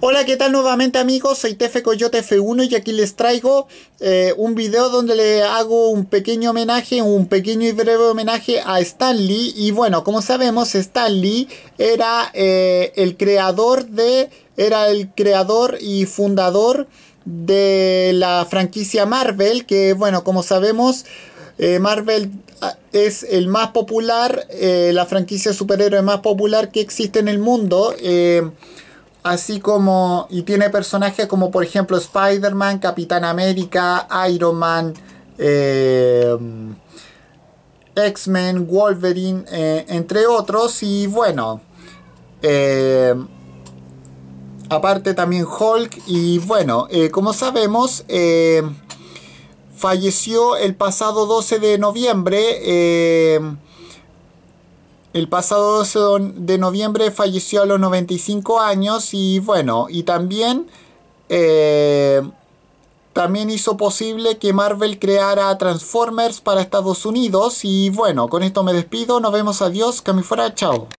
Hola, ¿qué tal nuevamente amigos? Soy TF Coyote F1 y aquí les traigo eh, un video donde le hago un pequeño homenaje, un pequeño y breve homenaje a Stan Lee. Y bueno, como sabemos, Stan Lee era eh, el creador de... Era el creador y fundador de la franquicia Marvel, que bueno, como sabemos... Eh, Marvel ah, es el más popular, la franquicia superhéroe más popular que existe en el mundo así como y tiene personajes como por ejemplo Spider-Man, Capitán América, Iron Man, eh, X-Men, Wolverine, eh, entre otros y bueno, eh, aparte también Hulk y bueno, como sabemos falleció el pasado 12 de noviembre el pasado 12 de noviembre falleció a los 95 años y bueno, y también, eh, también hizo posible que Marvel creara Transformers para Estados Unidos y bueno, con esto me despido, nos vemos, adiós, que fuera, chao.